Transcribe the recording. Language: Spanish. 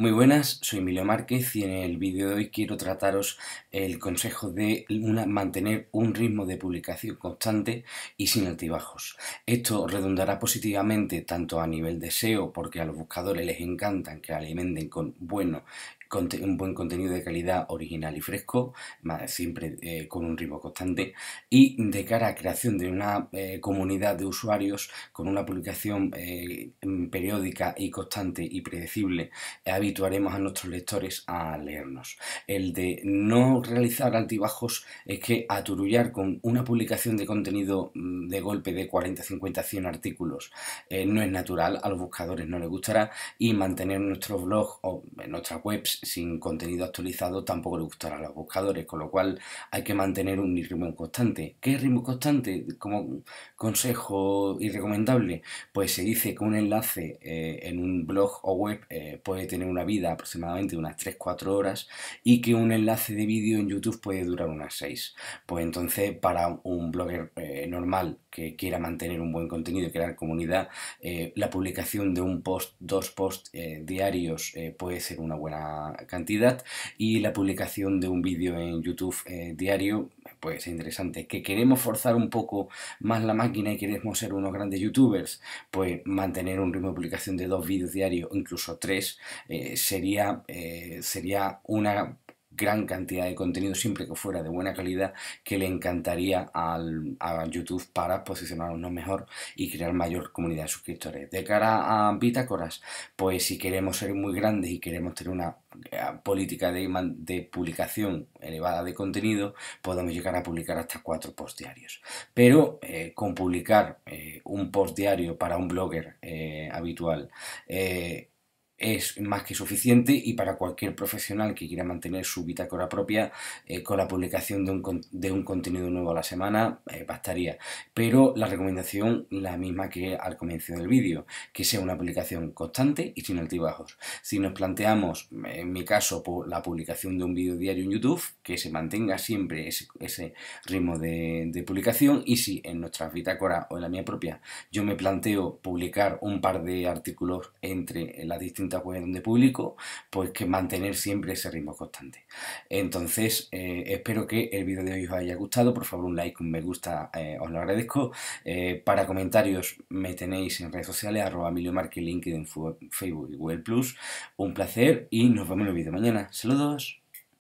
Muy buenas, soy Emilio Márquez y en el vídeo de hoy quiero trataros el consejo de mantener un ritmo de publicación constante y sin altibajos. Esto redundará positivamente tanto a nivel de SEO porque a los buscadores les encantan que alimenten con bueno un buen contenido de calidad original y fresco, siempre eh, con un ritmo constante, y de cara a creación de una eh, comunidad de usuarios con una publicación eh, mm, periódica y constante y predecible, habituaremos a nuestros lectores a leernos. El de no realizar altibajos es que aturullar con una publicación de contenido mm, de golpe de 40, 50, 100 artículos no es natural, a los buscadores no les gustará, y mantener nuestro blog o nuestras webs sin contenido actualizado tampoco le gustará a los buscadores, con lo cual hay que mantener un ritmo constante. ¿Qué ritmo constante? Como consejo y recomendable, pues se dice que un enlace eh, en un blog o web eh, puede tener una vida aproximadamente de unas 3-4 horas y que un enlace de vídeo en YouTube puede durar unas 6. Pues entonces para un blogger eh, normal que quiera mantener un buen contenido y crear comunidad, la publicación de un post, dos posts diarios puede ser una buena cantidad y la publicación de un vídeo en YouTube eh, diario pues interesante. Que queremos forzar un poco más la máquina y queremos ser unos grandes youtubers, pues mantener un ritmo de publicación de dos vídeos diarios, incluso tres, eh, sería, eh, sería una gran cantidad de contenido, siempre que fuera de buena calidad, que le encantaría al, a YouTube para posicionarnos mejor y crear mayor comunidad de suscriptores. De cara a Bitácoras, pues si queremos ser muy grandes y queremos tener una eh, política de, publicación elevada de contenido, podemos llegar a publicar hasta cuatro post diarios. Pero eh, con publicar eh, un post diario para un blogger habitual, es más que suficiente y para cualquier profesional que quiera mantener su bitácora propia eh, con la publicación de un, de un, contenido nuevo a la semana eh, bastaría. Pero la recomendación la misma que al comienzo del vídeo, que sea una publicación constante y sin altibajos. Si nos planteamos, en mi caso, por la publicación de un vídeo diario en YouTube, que se mantenga siempre ese, ritmo de, de, publicación y si en nuestra bitácora o en la mía propia yo me planteo publicar un par de artículos entre las distintas distintas pues, donde publico, pues que mantener siempre ese ritmo constante. Entonces, eh, espero que el vídeo de hoy os haya gustado. Por favor, un like, un me gusta, eh, os lo agradezco. Eh, para comentarios me tenéis en redes sociales, arroba milio Marque, LinkedIn, Facebook y Google Plus. Un placer y nos vemos en el vídeo mañana. Saludos.